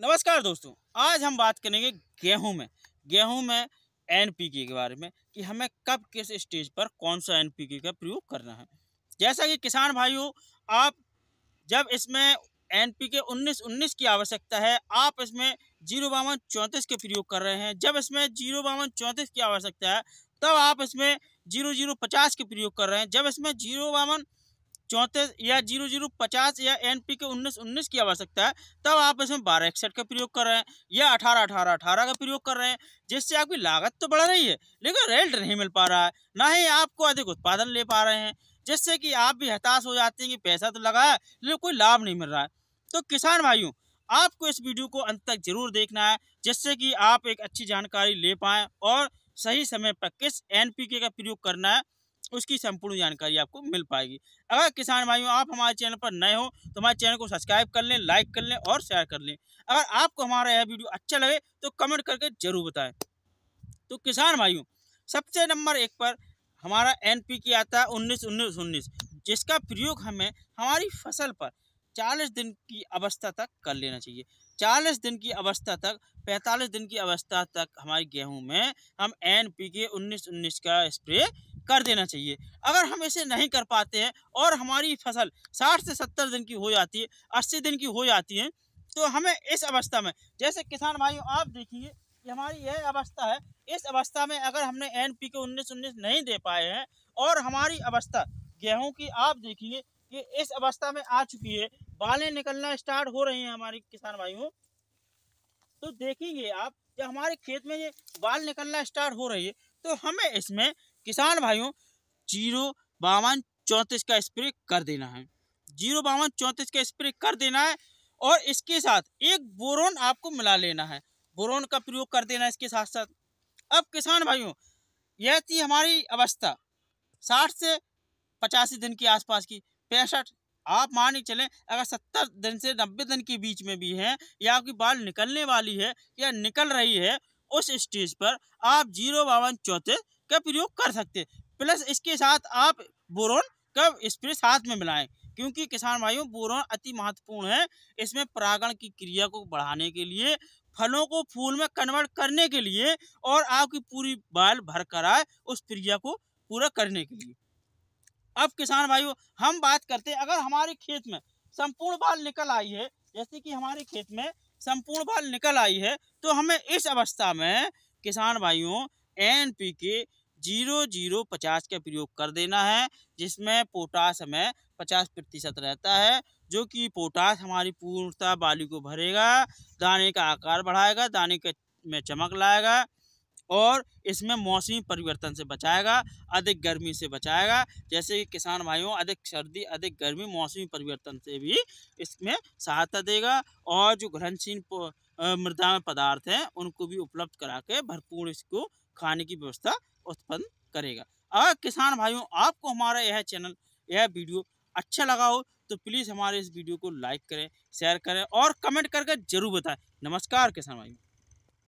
नमस्कार दोस्तों आज हम बात करेंगे गेहूं में गेहूं में एन के बारे में कि हमें कब किस स्टेज पर कौन सा एन का प्रयोग करना है जैसा कि किसान भाइयों आप जब इसमें एन पी के उन्नीस उन्नीस की आवश्यकता है आप इसमें जीरो बावन चौंतीस के प्रयोग कर रहे हैं जब इसमें जीरो बावन चौंतीस की आवश्यकता है तब आप इसमें जीरो जीरो पचास के प्रयोग कर रहे हैं जब इसमें जीरो बावन चौंतीस या जीरो जीरो पचास या एन पी के उन्नीस उन्नीस की आवश्यकता है तब आप इसमें बारह इकसठ का प्रयोग कर रहे हैं या अठारह अठारह अठारह का प्रयोग कर रहे हैं जिससे आपकी लागत तो बढ़ रही है लेकिन रेल्ट नहीं मिल पा रहा है ना ही आपको अधिक उत्पादन ले पा रहे हैं जिससे कि आप भी हताश हो जाते हैं कि पैसा तो लगा है लेकिन कोई लाभ नहीं मिल रहा है तो किसान भाइयों आपको इस वीडियो को अंत तक जरूर देखना है जिससे कि आप एक अच्छी जानकारी ले पाएँ और सही समय पर किस एन का प्रयोग करना है उसकी संपूर्ण जानकारी आपको मिल पाएगी अगर किसान भाइयों आप हमारे चैनल पर नए हो तो हमारे चैनल को सब्सक्राइब कर लें लाइक कर लें और शेयर कर लें अगर आपको हमारा यह वीडियो अच्छा लगे तो कमेंट करके ज़रूर बताएं तो किसान भाइयों सबसे नंबर एक पर हमारा एन पी के आता है उन्नीस उन्नीस उन्नीस जिसका प्रयोग हमें हमारी फसल पर चालीस दिन की अवस्था तक कर लेना चाहिए चालीस दिन की अवस्था तक पैंतालीस दिन की अवस्था तक हमारे गेहूं में हम एन पी के उन्नीस उन्नीस का स्प्रे कर देना चाहिए अगर हम इसे नहीं कर पाते हैं और हमारी फसल साठ से सत्तर दिन की हो जाती है अस्सी दिन की हो जाती है तो हमें इस अवस्था में जैसे किसान भाइयों आप देखिए हमारी यह अवस्था है इस अवस्था में अगर हमने एन पी के उन्नीस उन्नीस नहीं दे पाए हैं और हमारी अवस्था गेहूं की आप देखिए कि इस अवस्था में आ चुकी है बालें निकलना स्टार्ट हो रही हैं हमारी किसान भाइयों तो देखेंगे आप जब हमारे खेत में ये बाल निकलना स्टार्ट हो रही है तो हमें इसमें किसान भाइयों जीरो बावन चौंतीस का स्प्रे कर देना है जीरो बावन चौंतीस का स्प्रे कर देना है और इसके साथ एक बोरोन आपको मिला लेना है बोरोन का प्रयोग कर देना है इसके साथ साथ अब किसान भाइयों यह थी हमारी अवस्था साठ से पचासी दिन के आसपास की पैंसठ आप मान ही चलें अगर सत्तर दिन से नब्बे दिन के बीच में भी हैं या आपकी बाल निकलने वाली है या निकल रही है उस स्टेज पर आप जीरो बावन चौंतीस का प्रयोग कर सकते हैं प्लस इसके साथ आप बोरोन का स्प्रे साथ में मिलाएं क्योंकि किसान भाइयों बोरोन अति महत्वपूर्ण है इसमें परागण की क्रिया को बढ़ाने के लिए फलों को फूल में कन्वर्ट करने के लिए और आपकी पूरी बाल भर कर आए उस क्रिया को पूरा करने के लिए अब किसान भाइयों हम बात करते हैं अगर हमारे खेत में संपूर्ण बाल निकल आई है जैसे कि हमारे खेत में संपूर्ण बाल निकल आई है तो हमें इस अवस्था में किसान भाइयों N P K zero zero पचास का प्रयोग कर देना है जिसमें पोटास हमें पचास प्रतिशत रहता है जो कि पोटास हमारी पूर्णता बाली को भरेगा दाने का आकार बढ़ाएगा दाने के में चमक लाएगा और इसमें मौसमी परिवर्तन से बचाएगा अधिक गर्मी से बचाएगा जैसे कि किसान भाइयों अधिक सर्दी अधिक गर्मी मौसमी परिवर्तन से भी इसमें सहायता देगा और जो घुलनशील मृदा में पदार्थ हैं उनको भी उपलब्ध करा के भरपूर इसको खाने की व्यवस्था उत्पन्न करेगा अगर किसान भाइयों आपको हमारा यह चैनल यह वीडियो अच्छा लगा हो तो प्लीज़ हमारे इस वीडियो को लाइक करें शेयर करें और कमेंट करके जरूर बताएं नमस्कार किसान भाइयों